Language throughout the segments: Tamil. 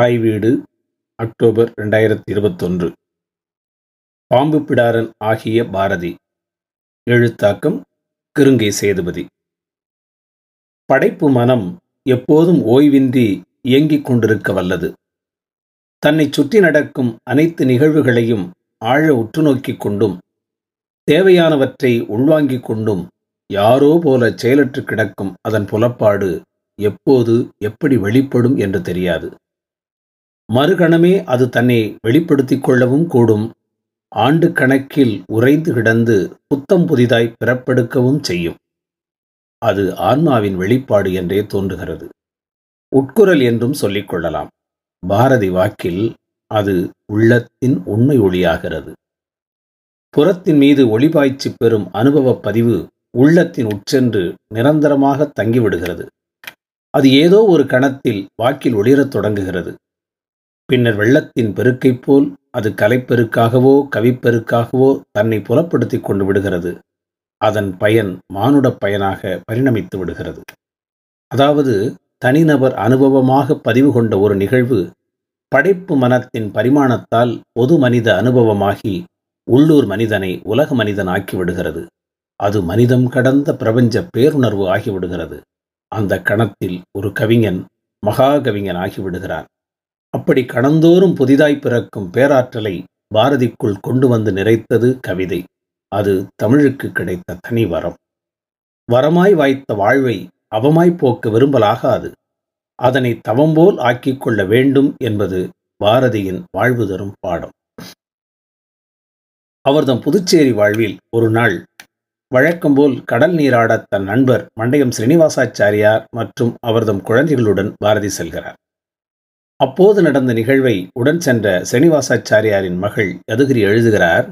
தாய் வீடு அக்டோபர் ரெண்டாயிரத்தி இருபத்தொன்று பாம்பு பிடாரன் ஆகிய பாரதி எழுத்தாக்கம் கிருங்கை சேதுபதி படைப்பு மனம் எப்போதும் ஓய்வின்றி இயங்கிக் கொண்டிருக்க வல்லது தன்னை சுற்றி நடக்கும் அனைத்து நிகழ்வுகளையும் ஆழ உற்று நோக்கிக் கொண்டும் தேவையானவற்றை உள்வாங்கிக் கொண்டும் யாரோ போல செயலற்று கிடக்கும் அதன் புலப்பாடு எப்போது எப்படி வெளிப்படும் என்று தெரியாது மறுகணமே அது தன்னை வெளிப்படுத்தி கொள்ளவும் கூடும் ஆண்டு கணக்கில் உறைந்து கிடந்து புத்தம் புதிதாய் பிறப்பெடுக்கவும் செய்யும் அது ஆன்மாவின் வெளிப்பாடு என்றே தோன்றுகிறது உட்குரல் என்றும் சொல்லிக்கொள்ளலாம் பாரதி வாக்கில் அது உள்ளத்தின் உண்மை ஒளியாகிறது புறத்தின் மீது ஒளிபாய்ச்சி பெறும் அனுபவப் பதிவு உள்ளத்தின் உட்சென்று நிரந்தரமாக தங்கிவிடுகிறது அது ஏதோ ஒரு கணத்தில் வாக்கில் ஒளிரத் தொடங்குகிறது பின்னர் வெள்ளத்தின் பெருக்கைப் போல் அது கலைப்பெருக்காகவோ கவிப்பெருக்காகவோ தன்னை புலப்படுத்தி கொண்டு விடுகிறது அதன் பயன் மானுட பயனாக பரிணமித்து விடுகிறது அதாவது தனிநபர் அனுபவமாக பதிவு கொண்ட ஒரு நிகழ்வு படைப்பு மனத்தின் பரிமாணத்தால் பொது மனித அனுபவமாகி உள்ளூர் மனிதனை உலக மனிதன் ஆக்கிவிடுகிறது அது மனிதம் கடந்த பிரபஞ்ச பேருணர்வு ஆகிவிடுகிறது அந்த கணத்தில் ஒரு கவிஞன் மகாகவிஞன் ஆகிவிடுகிறான் அப்படி கடந்தோறும் புதிதாய் பிறக்கும் பேராற்றலை பாரதிக்குள் கொண்டு வந்து நிறைத்தது கவிதை அது தமிழுக்கு கிடைத்த தனி வரம் வரமாய் வாய்த்த வாழ்வை அவமாய் போக்க விரும்பலாகாது அதனை தவம்போல் ஆக்கிக் கொள்ள வேண்டும் என்பது பாரதியின் வாழ்வு தரும் பாடம் அவர்தம் புதுச்சேரி வாழ்வில் ஒரு நாள் வழக்கம்போல் கடல் நீராட தன் நண்பர் மண்டையம் ஸ்ரீனிவாசாச்சாரியார் மற்றும் அவர்தம் குழந்தைகளுடன் பாரதி செல்கிறார் அப்போது நடந்த நிகழ்வை உடன் சென்ற சனிவாசாச்சாரியாரின் மகள் யதுகிரி எழுதுகிறார்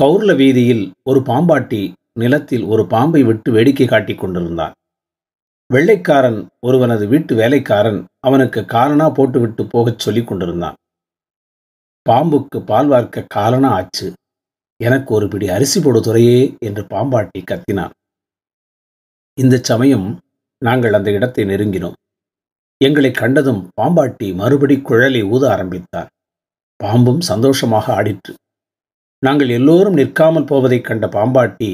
கௌர்ல வீதியில் ஒரு பாம்பாட்டி நிலத்தில் ஒரு பாம்பை விட்டு வேடிக்கை காட்டிக் கொண்டிருந்தான் வெள்ளைக்காரன் ஒருவனது வீட்டு வேலைக்காரன் அவனுக்கு காலனா போட்டுவிட்டு போகச் சொல்லி கொண்டிருந்தான் பாம்புக்கு பால் வார்க்க காலனா ஆச்சு எனக்கு ஒரு பிடி அரிசி போடு துறையே என்று பாம்பாட்டி கத்தினான் இந்த சமயம் நாங்கள் அந்த இடத்தை நெருங்கினோம் எங்களை கண்டதும் பாம்பாட்டி மறுபடி குழலை ஊத ஆரம்பித்தார் பாம்பும் சந்தோஷமாக ஆடிற்று நாங்கள் எல்லோரும் நிற்காமல் போவதைக் கண்ட பாம்பாட்டி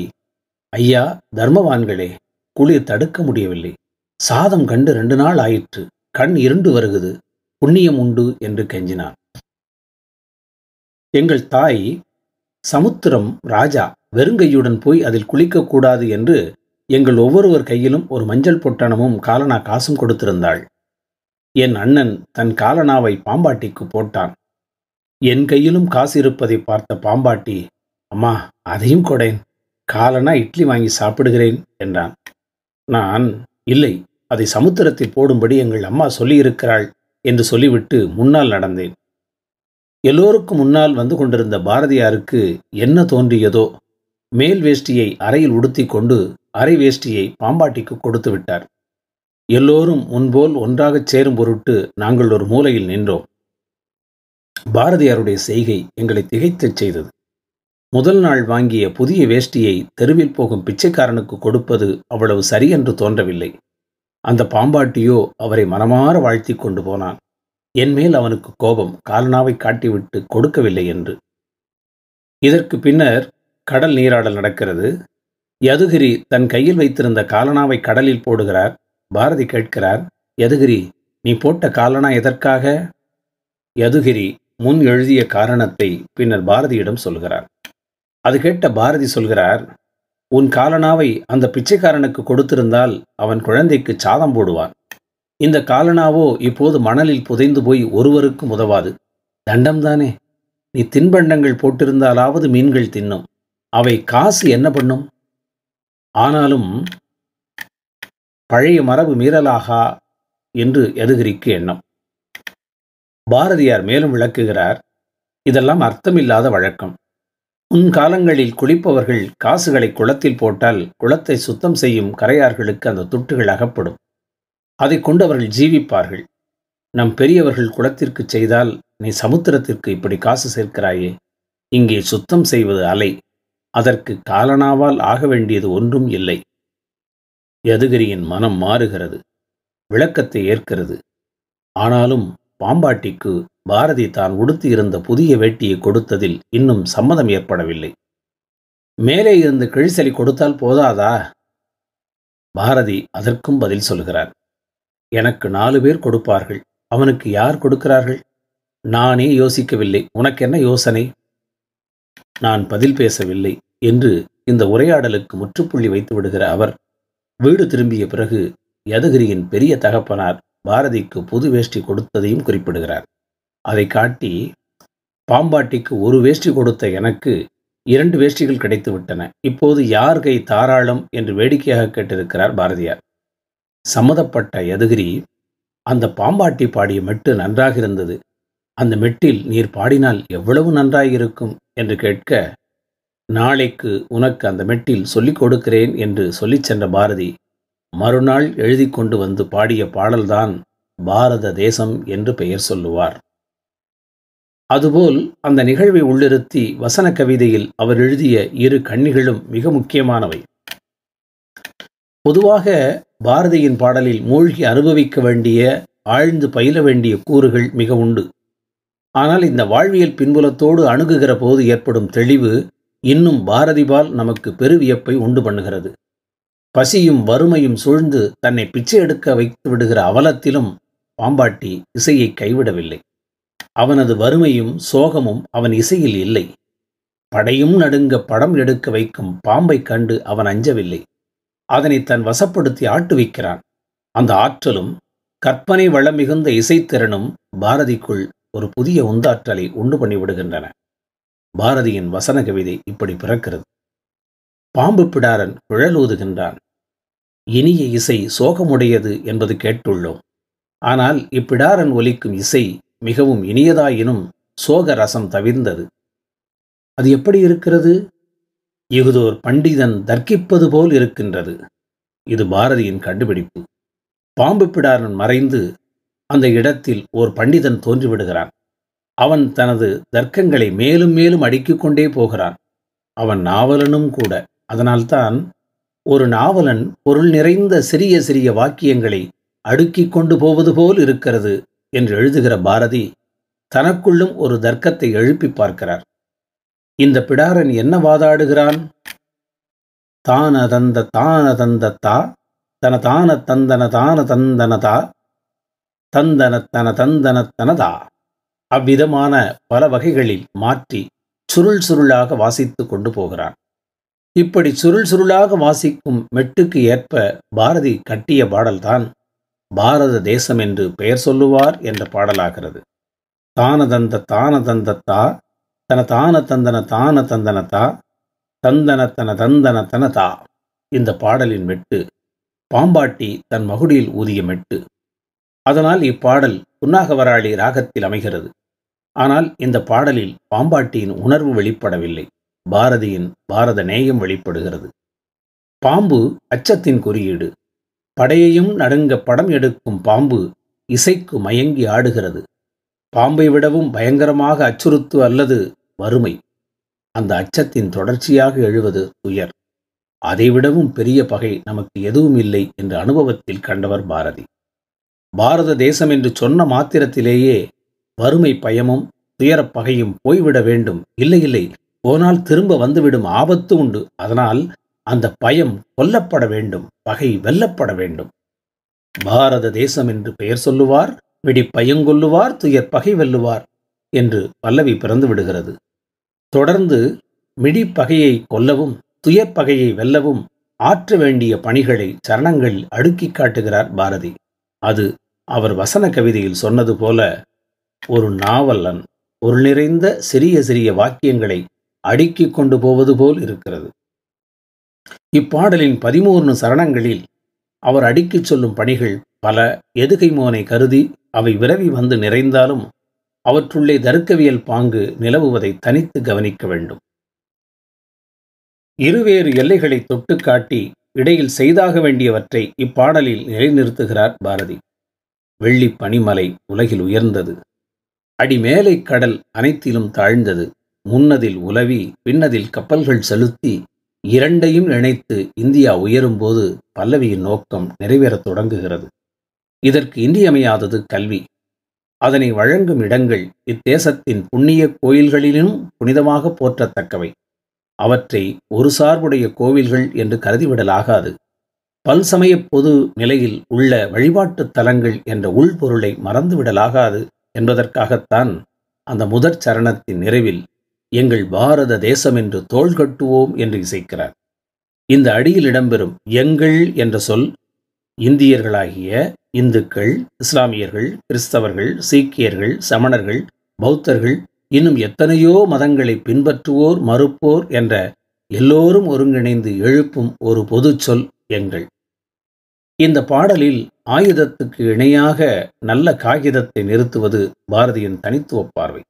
ஐயா தர்மவான்களே குளிர் தடுக்க முடியவில்லை சாதம் கண்டு ரெண்டு நாள் ஆயிற்று கண் இருண்டு வருகுது புண்ணியம் உண்டு என்று கெஞ்சினான் எங்கள் தாய் சமுத்திரம் ராஜா வெறுங்கையுடன் போய் அதில் குளிக்கக்கூடாது என்று எங்கள் ஒவ்வொருவர் கையிலும் ஒரு மஞ்சள் பொட்டணமும் காலனா காசும் கொடுத்திருந்தாள் என் அண்ணன் தன் காலனாவை பாம்பாட்டிக்கு போட்டான் என் கையிலும் காசு இருப்பதை பார்த்த பாம்பாட்டி அம்மா அதையும் கொடேன் காலனா இட்லி வாங்கி சாப்பிடுகிறேன் என்றான் நான் இல்லை அதை சமுத்திரத்தில் போடும்படி எங்கள் அம்மா சொல்லியிருக்கிறாள் என்று சொல்லிவிட்டு முன்னால் நடந்தேன் எல்லோருக்கும் முன்னால் வந்து கொண்டிருந்த பாரதியாருக்கு என்ன தோன்றியதோ மேல் வேஷ்டியை அறையில் உடுத்தி கொண்டு அரை வேஷ்டியை பாம்பாட்டிக்கு கொடுத்து விட்டார் எல்லோரும் முன்போல் ஒன்றாகச் சேரும் பொருட்டு நாங்கள் ஒரு மூலையில் நின்றோம் பாரதியாருடைய செய்கை எங்களை திகைத்துச் செய்தது முதல் நாள் வாங்கிய புதிய வேஷ்டியை தெருவில் போகும் பிச்சைக்காரனுக்கு கொடுப்பது அவ்வளவு சரியென்று தோன்றவில்லை அந்த பாம்பாட்டியோ அவரை மனமாற வாழ்த்தி கொண்டு போனான் என்மேல் அவனுக்கு கோபம் காலனாவை காட்டிவிட்டு கொடுக்கவில்லை என்று இதற்கு பின்னர் கடல் நீராடல் நடக்கிறது யதுகிரி தன் கையில் வைத்திருந்த காலனாவை கடலில் போடுகிறார் பாரதி கேட்கிறார் யதுகிரி நீ போட்ட காலனா எதற்காக யதுகிரி முன் எழுதிய காரணத்தை பின்னர் பாரதியிடம் சொல்கிறார் அது கேட்ட பாரதி சொல்கிறார் உன் காலனாவை அந்த பிச்சைக்காரனுக்கு கொடுத்திருந்தால் அவன் குழந்தைக்கு சாதம் போடுவான் இந்த காலனாவோ இப்போது மணலில் புதைந்து போய் ஒருவருக்கும் உதவாது தண்டம்தானே நீ தின்பண்டங்கள் போட்டிருந்தாலாவது மீன்கள் தின்னும் அவை காசு என்ன பண்ணும் ஆனாலும் பழைய மரபு மீறலாகா என்று எதுகிரிக்கு எண்ணம் பாரதியார் மேலும் விளக்குகிறார் இதெல்லாம் அர்த்தமில்லாத வழக்கம் முன்காலங்களில் குளிப்பவர்கள் காசுகளை குளத்தில் போட்டால் குளத்தை சுத்தம் செய்யும் கரையார்களுக்கு அந்த துட்டுகள் அகப்படும் அதை கொண்டு அவர்கள் ஜீவிப்பார்கள் நம் பெரியவர்கள் குளத்திற்கு செய்தால் நீ சமுத்திரத்திற்கு இப்படி காசு சேர்க்கிறாயே இங்கே சுத்தம் செய்வது அலை அதற்கு காலனாவால் ஆக வேண்டியது ஒன்றும் இல்லை யதுகிரியின் மனம் மாறுகிறது விளக்கத்தை ஏற்கிறது ஆனாலும் பாம்பாட்டிக்கு பாரதி தான் உடுத்தியிருந்த புதிய வேட்டியை கொடுத்ததில் இன்னும் சம்மதம் ஏற்படவில்லை மேலே இருந்து கிழிசலி கொடுத்தால் போதாதா பாரதி அதற்கும் பதில் சொல்கிறார் எனக்கு நாலு பேர் கொடுப்பார்கள் அவனுக்கு யார் கொடுக்கிறார்கள் நானே யோசிக்கவில்லை உனக்கு என்ன யோசனை நான் பதில் பேசவில்லை என்று இந்த உரையாடலுக்கு முற்றுப்புள்ளி வைத்து விடுகிற அவர் வீடு திரும்பிய பிறகு யதகிரியின் பெரிய தகப்பனார் பாரதிக்கு புது வேஷ்டி கொடுத்ததையும் குறிப்பிடுகிறார் அதை காட்டி பாம்பாட்டிக்கு ஒரு வேஷ்டி கொடுத்த எனக்கு இரண்டு வேஷ்டிகள் கிடைத்து விட்டன இப்போது யார் கை தாராளம் என்று வேடிக்கையாக கேட்டிருக்கிறார் பாரதியார் சம்மதப்பட்ட யதுகிரி அந்த பாம்பாட்டி பாடிய மெட்டு நன்றாக இருந்தது அந்த மெட்டில் நீர் பாடினால் எவ்வளவு நன்றாக இருக்கும் என்று கேட்க நாளைக்கு உனக்கு அந்த மெட்டில் சொல்லிக் கொடுக்கிறேன் என்று சொல்லிச் சென்ற பாரதி மறுநாள் எழுதி கொண்டு வந்து பாடிய பாடல்தான் பாரத தேசம் என்று பெயர் சொல்லுவார் அதுபோல் அந்த நிகழ்வை உள்ளிருத்தி வசன கவிதையில் அவர் எழுதிய இரு கண்ணிகளும் மிக முக்கியமானவை பொதுவாக பாரதியின் பாடலில் மூழ்கி அனுபவிக்க வேண்டிய ஆழ்ந்து பயில வேண்டிய கூறுகள் மிக உண்டு ஆனால் இந்த வாழ்வியல் பின்புலத்தோடு அணுகுகிற போது ஏற்படும் தெளிவு இன்னும் பாரதிபால் நமக்கு பெருவியப்பை உண்டு பண்ணுகிறது பசியும் வறுமையும் சூழ்ந்து தன்னை பிச்சை எடுக்க வைத்து விடுகிற அவலத்திலும் பாம்பாட்டி இசையை கைவிடவில்லை அவனது வறுமையும் சோகமும் அவன் இசையில் இல்லை படையும் நடுங்க படம் எடுக்க வைக்கும் பாம்பை கண்டு அவன் அஞ்சவில்லை அதனை தன் வசப்படுத்தி ஆட்டுவிக்கிறான் அந்த ஆற்றலும் கற்பனை வளம் மிகுந்த இசைத்திறனும் பாரதிக்குள் ஒரு புதிய உந்தாற்றலை உண்டு பண்ணிவிடுகின்றன பாரதியின் வசன கவிதை இப்படி பிறக்கிறது பாம்பு பிடாரன் குழலூதுகின்றான் இனிய இசை சோகமுடையது என்பது கேட்டுள்ளோம் ஆனால் இப்பிடாரன் ஒலிக்கும் இசை மிகவும் இனியதாயினும் சோக ரசம் தவிர்ந்தது அது எப்படி இருக்கிறது இகுதோர் பண்டிதன் தர்க்கிப்பது போல் இருக்கின்றது இது பாரதியின் கண்டுபிடிப்பு பாம்பு பிடாரன் மறைந்து அந்த இடத்தில் ஓர் பண்டிதன் தோன்றிவிடுகிறான் அவன் தனது தர்க்கங்களை மேலும் மேலும் அடுக்கிக்கொண்டே கொண்டே போகிறான் அவன் நாவலனும் கூட அதனால்தான் ஒரு நாவலன் பொருள் நிறைந்த சிறிய சிறிய வாக்கியங்களை அடுக்கிக் கொண்டு போவது போல் இருக்கிறது என்று எழுதுகிற பாரதி தனக்குள்ளும் ஒரு தர்க்கத்தை எழுப்பி பார்க்கிறார் இந்த பிடாரன் என்ன வாதாடுகிறான் தான தந்த தான தந்த தா தன தான தந்தன தான தந்தன தந்தன தன தந்தன தனதா அவ்விதமான பல வகைகளில் மாற்றி சுருள் சுருளாக வாசித்து கொண்டு போகிறான் இப்படி சுருள் சுருளாக வாசிக்கும் மெட்டுக்கு ஏற்ப பாரதி கட்டிய பாடல்தான் பாரத தேசம் என்று பெயர் சொல்லுவார் என்ற பாடலாகிறது தான தந்த தான தா தன தான தந்தன தான தந்தனதா தந்தன தன தந்தன தனதா இந்த பாடலின் மெட்டு பாம்பாட்டி தன் மகுடியில் ஊதிய மெட்டு அதனால் இப்பாடல் புன்னாகவராளி ராகத்தில் அமைகிறது ஆனால் இந்த பாடலில் பாம்பாட்டியின் உணர்வு வெளிப்படவில்லை பாரதியின் பாரத நேயம் வெளிப்படுகிறது பாம்பு அச்சத்தின் குறியீடு படையையும் நடுங்க படம் எடுக்கும் பாம்பு இசைக்கு மயங்கி ஆடுகிறது பாம்பை விடவும் பயங்கரமாக அச்சுறுத்து அல்லது வறுமை அந்த அச்சத்தின் தொடர்ச்சியாக எழுவது துயர் அதைவிடவும் பெரிய பகை நமக்கு எதுவும் இல்லை என்று அனுபவத்தில் கண்டவர் பாரதி பாரத தேசம் என்று சொன்ன மாத்திரத்திலேயே வறுமை பயமும் துயரப்பகையும் போய்விட வேண்டும் இல்லை இல்லை போனால் திரும்ப வந்துவிடும் ஆபத்து உண்டு அதனால் அந்த பயம் கொல்லப்பட வேண்டும் பகை வெல்லப்பட வேண்டும் பாரத தேசம் என்று பெயர் சொல்லுவார் வெடி பயங்கொல்லுவார் துயர் பகை வெல்லுவார் என்று பல்லவி பிறந்து விடுகிறது தொடர்ந்து மிடி பகையை கொல்லவும் துயர்பகையை வெல்லவும் ஆற்ற வேண்டிய பணிகளை சரணங்கள் அடுக்கி காட்டுகிறார் பாரதி அது அவர் வசன கவிதையில் சொன்னது போல ஒரு நாவல்லன் ஒரு நிறைந்த சிறிய சிறிய வாக்கியங்களை அடுக்கிக் கொண்டு போவது போல் இருக்கிறது இப்பாடலின் பதிமூன்று சரணங்களில் அவர் அடுக்கிச் சொல்லும் பணிகள் பல எதுகை மோனை கருதி அவை விரவி வந்து நிறைந்தாலும் அவற்றுள்ளே தருக்கவியல் பாங்கு நிலவுவதை தனித்து கவனிக்க வேண்டும் இருவேறு எல்லைகளை தொட்டு காட்டி இடையில் செய்தாக வேண்டியவற்றை இப்பாடலில் நிலைநிறுத்துகிறார் பாரதி வெள்ளி பனிமலை உலகில் உயர்ந்தது அடிமேலை கடல் அனைத்திலும் தாழ்ந்தது முன்னதில் உலவி பின்னதில் கப்பல்கள் செலுத்தி இரண்டையும் இணைத்து இந்தியா உயரும்போது பல்லவியின் நோக்கம் நிறைவேறத் தொடங்குகிறது இதற்கு இன்றியமையாதது கல்வி அதனை வழங்கும் இடங்கள் இத்தேசத்தின் புண்ணிய கோயில்களிலும் புனிதமாக போற்றத்தக்கவை அவற்றை ஒரு சார்புடைய கோவில்கள் என்று கருதிவிடலாகாது பல்சமய பொது நிலையில் உள்ள வழிபாட்டுத் தலங்கள் என்ற உள்பொருளை மறந்துவிடலாகாது என்பதற்காகத்தான் அந்த முதற் சரணத்தின் நிறைவில் எங்கள் பாரத தேசம் என்று தோள் கட்டுவோம் என்று இசைக்கிறார் இந்த அடியில் இடம்பெறும் எங்கள் என்ற சொல் இந்தியர்களாகிய இந்துக்கள் இஸ்லாமியர்கள் கிறிஸ்தவர்கள் சீக்கியர்கள் சமணர்கள் பௌத்தர்கள் இன்னும் எத்தனையோ மதங்களை பின்பற்றுவோர் மறுப்போர் என்ற எல்லோரும் ஒருங்கிணைந்து எழுப்பும் ஒரு பொது சொல் எங்கள் இந்த பாடலில் ஆயுதத்துக்கு இணையாக நல்ல காகிதத்தை நிறுத்துவது பாரதியின் தனித்துவ பார்வை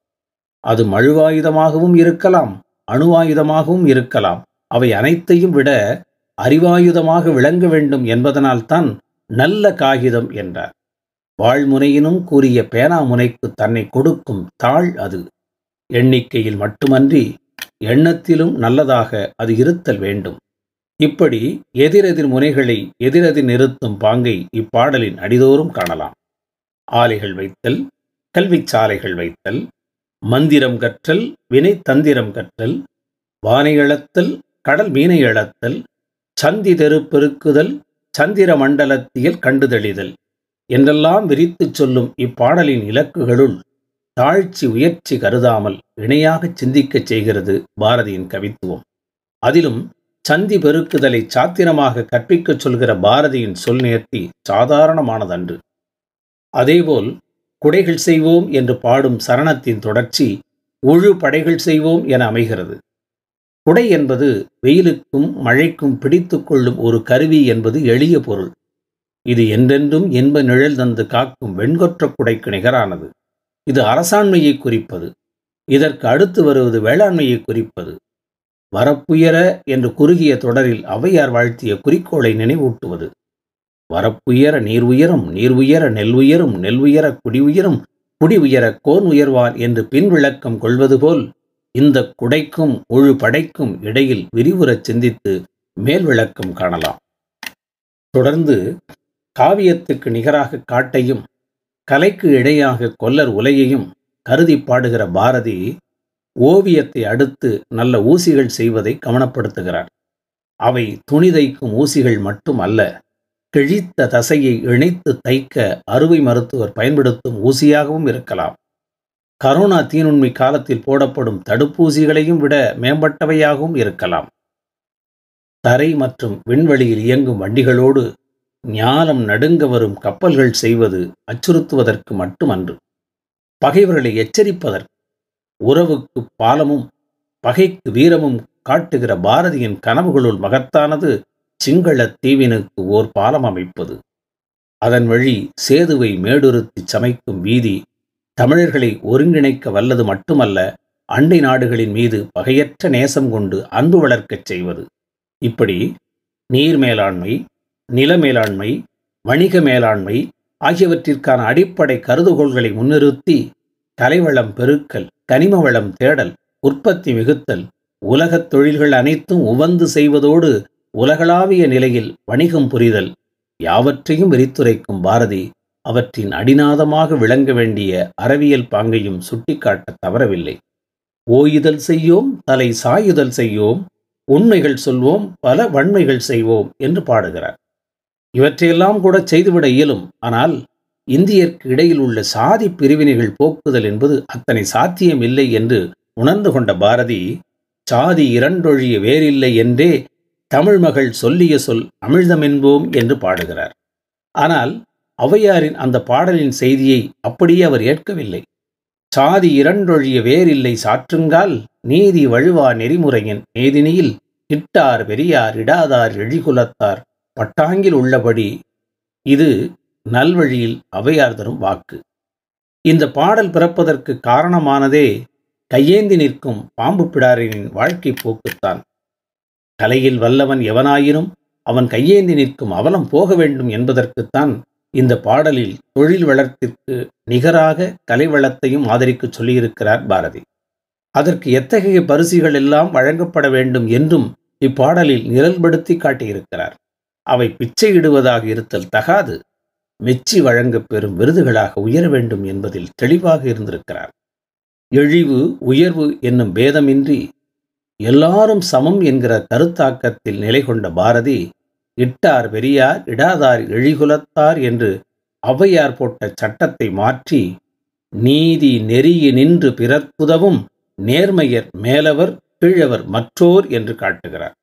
அது மழுவாயுதமாகவும் இருக்கலாம் அணுவாயுதமாகவும் இருக்கலாம் அவை அனைத்தையும் விட அறிவாயுதமாக விளங்க வேண்டும் என்பதனால்தான் நல்ல காகிதம் என்றார் வாழ்முனையினும் கூறிய பேனாமுனைக்கு தன்னை கொடுக்கும் தாள் அது எண்ணிக்கையில் மட்டுமன்றி எண்ணத்திலும் நல்லதாக அது இருத்தல் வேண்டும் இப்படி எதிரெதிர் முனைகளை எதிரெதிர் நிறுத்தும் பாங்கை இப்பாடலின் அடிதோறும் காணலாம் ஆலைகள் வைத்தல் கல்வி சாலைகள் வைத்தல் மந்திரம் கற்றல் வினை தந்திரம் கற்றல் வானை இழத்தல் கடல் மீனை இழத்தல் சந்தி தெருப்பெருக்குதல் சந்திர மண்டலத்தியல் கண்டுதெளிதல் என்றெல்லாம் விரித்துச் சொல்லும் இப்பாடலின் இலக்குகளுள் தாழ்ச்சி உயர்ச்சி கருதாமல் இணையாக சிந்திக்கச் செய்கிறது பாரதியின் கவித்துவம் அதிலும் சந்தி பெருக்குதலை சாத்திரமாக கற்பிக்கச் சொல்கிற பாரதியின் சொல் நேர்த்தி சாதாரணமானதன்று அதேபோல் குடைகள் செய்வோம் என்று பாடும் சரணத்தின் தொடர்ச்சி உழு படைகள் செய்வோம் என அமைகிறது குடை என்பது வெயிலுக்கும் மழைக்கும் பிடித்து கொள்ளும் ஒரு கருவி என்பது எளிய பொருள் இது என்றென்றும் இன்ப நிழல் தந்து காக்கும் வெண்கொற்ற குடைக்கு நிகரானது இது அரசாண்மையை குறிப்பது இதற்கு அடுத்து வருவது வேளாண்மையை குறிப்பது வரப்புயர என்று குறுகிய தொடரில் அவையார் வாழ்த்திய குறிக்கோளை நினைவூட்டுவது வரப்புயர நீர் உயரும் நீர் உயர நெல் உயரும் நெல் உயர குடி உயரும் குடி உயர கோன் உயர்வார் என்று பின் விளக்கம் கொள்வது போல் இந்த குடைக்கும் ஒழு படைக்கும் இடையில் விரிவுறச் சிந்தித்து மேல் விளக்கம் காணலாம் தொடர்ந்து காவியத்துக்கு நிகராக காட்டையும் கலைக்கு இடையாக கொல்லர் உலையையும் கருதி பாடுகிற பாரதி ஓவியத்தை அடுத்து நல்ல ஊசிகள் செய்வதை கவனப்படுத்துகிறார் அவை துணி தைக்கும் ஊசிகள் மட்டும் அல்ல கிழித்த தசையை இணைத்து தைக்க அறுவை மருத்துவர் பயன்படுத்தும் ஊசியாகவும் இருக்கலாம் கரோனா தீநுண்மை காலத்தில் போடப்படும் தடுப்பூசிகளையும் விட மேம்பட்டவையாகவும் இருக்கலாம் தரை மற்றும் விண்வெளியில் இயங்கும் வண்டிகளோடு ஞானம் நடுங்க வரும் கப்பல்கள் செய்வது அச்சுறுத்துவதற்கு மட்டுமன்று பகைவர்களை எச்சரிப்பதற்கு உறவுக்கு பாலமும் பகைக்கு வீரமும் காட்டுகிற பாரதியின் கனவுகளுள் மகத்தானது சிங்கள தீவினுக்கு ஓர் பாலம் அமைப்பது அதன் வழி சேதுவை மேடுறுத்தி சமைக்கும் வீதி தமிழர்களை ஒருங்கிணைக்க வல்லது மட்டுமல்ல அண்டை நாடுகளின் மீது பகையற்ற நேசம் கொண்டு அன்பு வளர்க்கச் செய்வது இப்படி நீர் மேலாண்மை நில மேலாண்மை வணிக மேலாண்மை ஆகியவற்றிற்கான அடிப்படை கருதுகோள்களை முன்னிறுத்தி கலைவளம் பெருக்கல் கனிம வளம் தேடல் உற்பத்தி மிகுத்தல் உலகத் தொழில்கள் அனைத்தும் உவந்து செய்வதோடு உலகளாவிய நிலையில் வணிகம் புரிதல் யாவற்றையும் விரித்துரைக்கும் பாரதி அவற்றின் அடிநாதமாக விளங்க வேண்டிய அறவியல் பாங்கையும் சுட்டிக்காட்ட தவறவில்லை ஓயுதல் செய்யோம் தலை சாயுதல் செய்யோம் உண்மைகள் சொல்வோம் பல வன்மைகள் செய்வோம் என்று பாடுகிறார் இவற்றையெல்லாம் கூட செய்துவிட இயலும் ஆனால் இந்தியர்க்கு இடையில் உள்ள சாதி பிரிவினைகள் போக்குதல் என்பது அத்தனை சாத்தியம் இல்லை என்று உணர்ந்து கொண்ட பாரதி சாதி இரண்டொழிய வேறில்லை என்றே தமிழ் மகள் சொல்லிய சொல் அமிழ்தமென்போம் என்று பாடுகிறார் ஆனால் ஔவையாரின் அந்த பாடலின் செய்தியை அப்படியே அவர் ஏற்கவில்லை சாதி இரண்டொழிய வேறில்லை சாற்றுங்கால் நீதி வழுவா நெறிமுறையின் நேதினியில் இட்டார் பெரியார் இடாதார் எழிகுலத்தார் பட்டாங்கில் உள்ளபடி இது நல்வழியில் அவையார் தரும் வாக்கு இந்த பாடல் பிறப்பதற்கு காரணமானதே கையேந்தி நிற்கும் பாம்பு பிடாரின் வாழ்க்கை போக்குத்தான் கலையில் வல்லவன் எவனாயினும் அவன் கையேந்தி நிற்கும் அவலம் போக வேண்டும் என்பதற்குத்தான் இந்த பாடலில் தொழில் வளத்திற்கு நிகராக கலை வளத்தையும் ஆதரிக்கச் சொல்லியிருக்கிறார் பாரதி அதற்கு எத்தகைய பரிசுகள் எல்லாம் வழங்கப்பட வேண்டும் என்றும் இப்பாடலில் நிரல்படுத்தி காட்டியிருக்கிறார் அவை பிச்சையிடுவதாக இருத்தல் தகாது மெச்சி வழங்க பெறும் விருதுகளாக உயர வேண்டும் என்பதில் தெளிவாக இருந்திருக்கிறார் எழிவு உயர்வு என்னும் பேதமின்றி எல்லாரும் சமம் என்கிற கருத்தாக்கத்தில் நிலை கொண்ட பாரதி இட்டார் பெரியார் இடாதார் எழிகுலத்தார் என்று ஔவையார் போட்ட சட்டத்தை மாற்றி நீதி நெறிய நின்று பிறப்புதவும் நேர்மையர் மேலவர் கீழவர் மற்றோர் என்று காட்டுகிறார்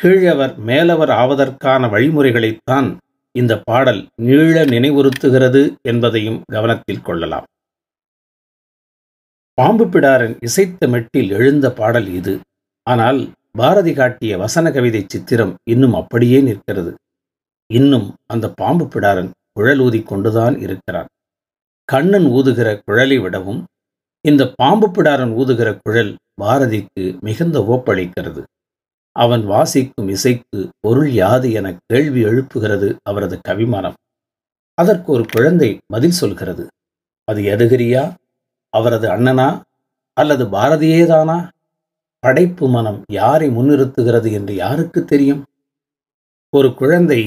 கீழவர் மேலவர் ஆவதற்கான வழிமுறைகளைத்தான் இந்த பாடல் நீள நினைவுறுத்துகிறது என்பதையும் கவனத்தில் கொள்ளலாம் பாம்பு பிடாரன் இசைத்த மெட்டில் எழுந்த பாடல் இது ஆனால் பாரதி காட்டிய வசன கவிதை சித்திரம் இன்னும் அப்படியே நிற்கிறது இன்னும் அந்த பாம்பு பிடாரன் குழல் ஊதி கொண்டுதான் இருக்கிறான் கண்ணன் ஊதுகிற குழலை விடவும் இந்த பாம்பு பிடாரன் ஊதுகிற குழல் பாரதிக்கு மிகுந்த ஓப்பளிக்கிறது அவன் வாசிக்கும் இசைக்கு பொருள் யாது என கேள்வி எழுப்புகிறது அவரது கவிமனம் அதற்கு ஒரு குழந்தை பதில் சொல்கிறது அது எதுகிரியா அவரது அண்ணனா அல்லது பாரதியேதானா படைப்பு மனம் யாரை முன்னிறுத்துகிறது என்று யாருக்கு தெரியும் ஒரு குழந்தை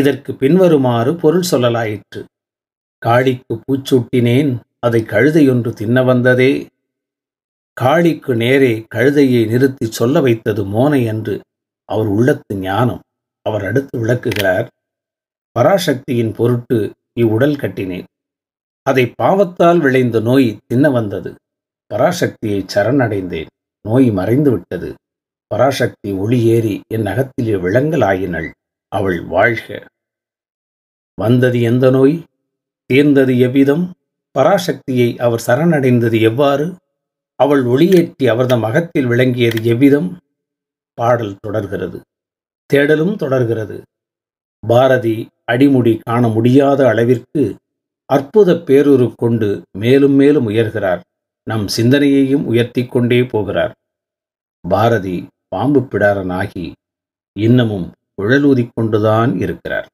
இதற்கு பின்வருமாறு பொருள் சொல்லலாயிற்று காளிக்கு பூச்சூட்டினேன் அதை கழுதையொன்று தின்ன வந்ததே காளிக்கு நேரே கழுதையை நிறுத்தி சொல்ல வைத்தது மோனை என்று அவர் உள்ளத்து ஞானம் அவர் அடுத்து விளக்குகிறார் பராசக்தியின் பொருட்டு இவ்வுடல் கட்டினேன் அதை பாவத்தால் விளைந்த நோய் தின்ன வந்தது பராசக்தியை சரணடைந்தேன் நோய் மறைந்து விட்டது பராசக்தி ஒளியேறி என் அகத்திலே ஆயினள் அவள் வாழ்க வந்தது எந்த நோய் தீர்ந்தது எவ்விதம் பராசக்தியை அவர் சரணடைந்தது எவ்வாறு அவள் ஒளியேற்றி அவரது மகத்தில் விளங்கியது எவ்விதம் பாடல் தொடர்கிறது தேடலும் தொடர்கிறது பாரதி அடிமுடி காண முடியாத அளவிற்கு அற்புத பேருரு கொண்டு மேலும் மேலும் உயர்கிறார் நம் சிந்தனையையும் உயர்த்தி கொண்டே போகிறார் பாரதி பாம்பு பிடாரனாகி இன்னமும் உழலூதிக்கொண்டுதான் கொண்டுதான் இருக்கிறார்